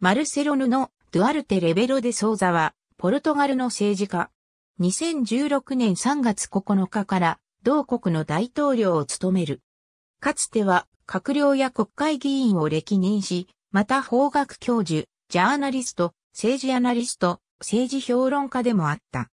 マルセロヌのドゥアルテ・レベロデ・ソーザは、ポルトガルの政治家。2016年3月9日から同国の大統領を務める。かつては閣僚や国会議員を歴任し、また法学教授、ジャーナリスト、政治アナリスト、政治評論家でもあった。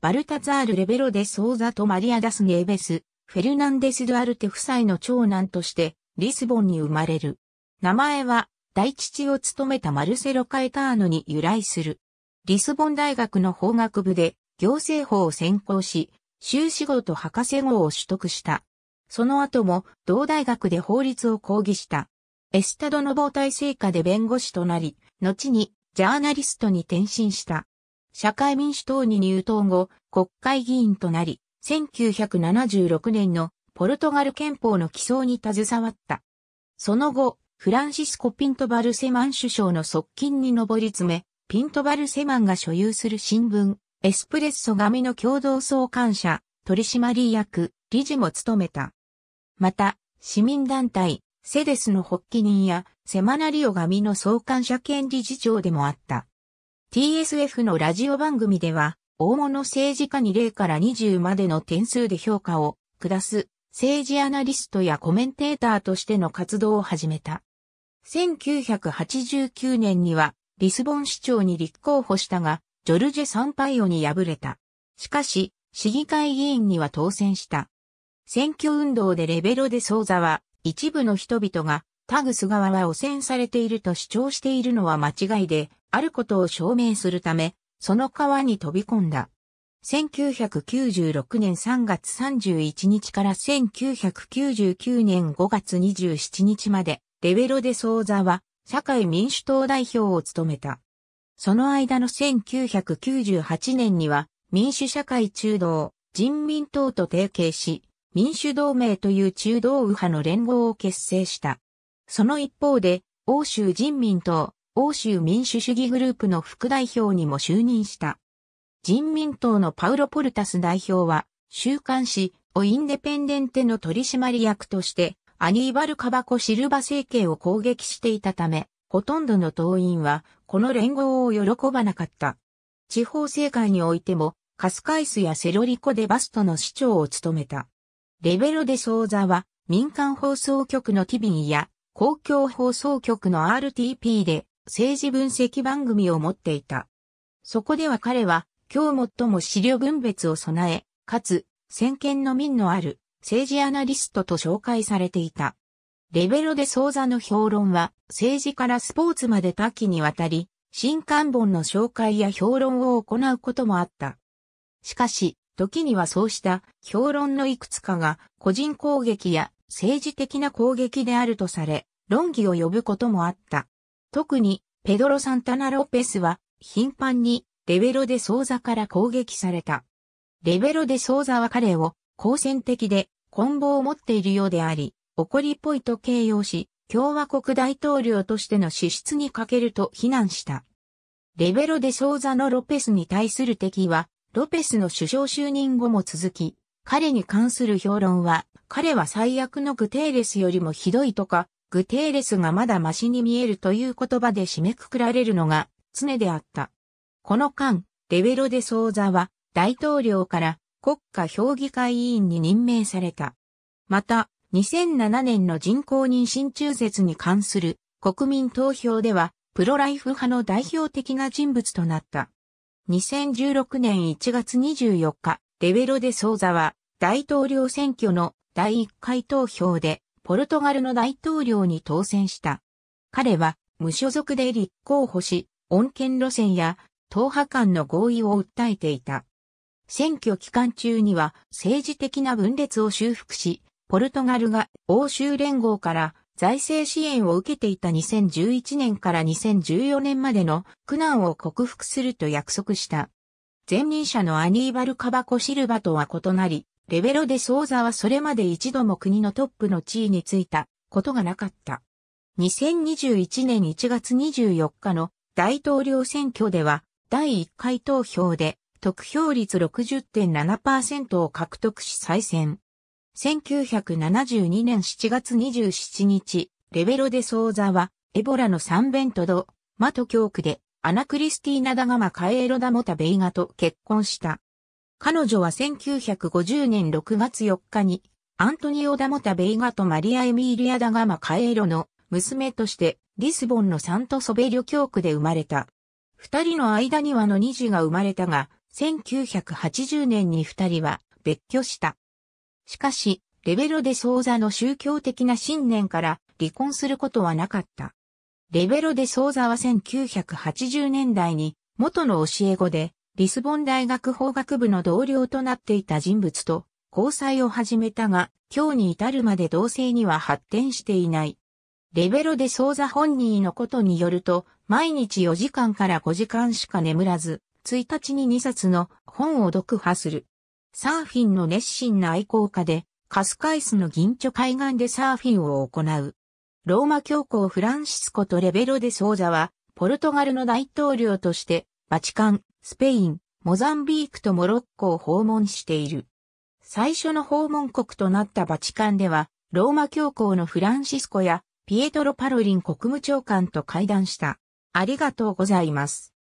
バルタザール・レベロデ・ソーザとマリアダス・ネーベス、フェルナンデス・ドゥアルテ夫妻の長男として、リスボンに生まれる。名前は大父を務めたマルセロ・カエターノに由来する。リスボン大学の法学部で行政法を専攻し、修士号と博士号を取得した。その後も同大学で法律を講義した。エスタドの防体成果で弁護士となり、後にジャーナリストに転身した。社会民主党に入党後、国会議員となり、1976年のポルトガル憲法の起草に携わった。その後、フランシスコ・ピント・バルセマン首相の側近に上り詰め、ピント・バルセマンが所有する新聞、エスプレッソ紙の共同創刊者、取締役、理事も務めた。また、市民団体、セデスの発起人や、セマナリオ紙の創刊者兼理事長でもあった。TSF のラジオ番組では、大物政治家に0から20までの点数で評価を下す、政治アナリストやコメンテーターとしての活動を始めた。1989年にはリスボン市長に立候補したが、ジョルジェ・サンパイオに敗れた。しかし、市議会議員には当選した。選挙運動でレベロでソーザは、一部の人々が、タグス川は汚染されていると主張しているのは間違いで、あることを証明するため、その川に飛び込んだ。1996年3月31日から1999年5月27日まで、レベロデ・ソーザは、社会民主党代表を務めた。その間の1998年には、民主社会中道、人民党と提携し、民主同盟という中道右派の連合を結成した。その一方で、欧州人民党、欧州民主主義グループの副代表にも就任した。人民党のパウロ・ポルタス代表は、週刊誌、オ・インデペンデンテの取締役として、アニーバル・カバコ・シルバ政権を攻撃していたため、ほとんどの党員は、この連合を喜ばなかった。地方政界においても、カスカイスやセロリコ・デ・バストの市長を務めた。レベロ・デ・ソーザは、民間放送局のティビンや、公共放送局の RTP で、政治分析番組を持っていた。そこでは彼は、今日最も資料分別を備え、かつ、先見の民のある、政治アナリストと紹介されていた。レベロでソーザの評論は、政治からスポーツまで多岐にわたり、新刊本の紹介や評論を行うこともあった。しかし、時にはそうした評論のいくつかが個人攻撃や政治的な攻撃であるとされ、論議を呼ぶこともあった。特に、ペドロ・サンタナ・ロペスは、頻繁に、レベロでソーザから攻撃された。レベロでソーザは彼を、好戦的で、棍棒を持っているようであり、怒りっぽいと形容し、共和国大統領としての資質に欠けると非難した。レベロでソーザのロペスに対する敵は、ロペスの首相就任後も続き、彼に関する評論は、彼は最悪のグテーレスよりもひどいとか、グテーレスがまだマシに見えるという言葉で締めくくられるのが常であった。この間、レベロデ・ソーザは大統領から国家評議会委員に任命された。また、2007年の人工妊娠中絶に関する国民投票では、プロライフ派の代表的な人物となった。2016年1月24日、レベロデ・ソ座は大統領選挙の第1回投票でポルトガルの大統領に当選した。彼は無所属で立候補し、穏健路線や党派間の合意を訴えていた。選挙期間中には政治的な分裂を修復し、ポルトガルが欧州連合から財政支援を受けていた2011年から2014年までの苦難を克服すると約束した。前任者のアニーバル・カバコ・シルバとは異なり、レベロでソーザはそれまで一度も国のトップの地位についたことがなかった。2021年1月24日の大統領選挙では第1回投票で得票率60.7%を獲得し再選。1972年7月27日、レベロデ・ソーザは、エボラのサンベントド、マト教区で、アナクリスティーナ・ダガマ・カエロ・ダモタ・ベイガと結婚した。彼女は1950年6月4日に、アントニオ・ダモタ・ベイガとマリア・エミーリア・ダガマ・カエロの娘として、リスボンのサント・ソベリョ教区で生まれた。二人の間にはの二児が生まれたが、1980年に二人は別居した。しかし、レベロデ・ソーザの宗教的な信念から離婚することはなかった。レベロデ・ソーザは1980年代に元の教え子でリスボン大学法学部の同僚となっていた人物と交際を始めたが、今日に至るまで同性には発展していない。レベロデ・ソーザ本人のことによると、毎日4時間から5時間しか眠らず、1日に2冊の本を読破する。サーフィンの熱心な愛好家で、カスカイスの銀著海岸でサーフィンを行う。ローマ教皇フランシスコとレベロで総座は、ポルトガルの大統領として、バチカン、スペイン、モザンビークとモロッコを訪問している。最初の訪問国となったバチカンでは、ローマ教皇のフランシスコやピエトロ・パロリン国務長官と会談した。ありがとうございます。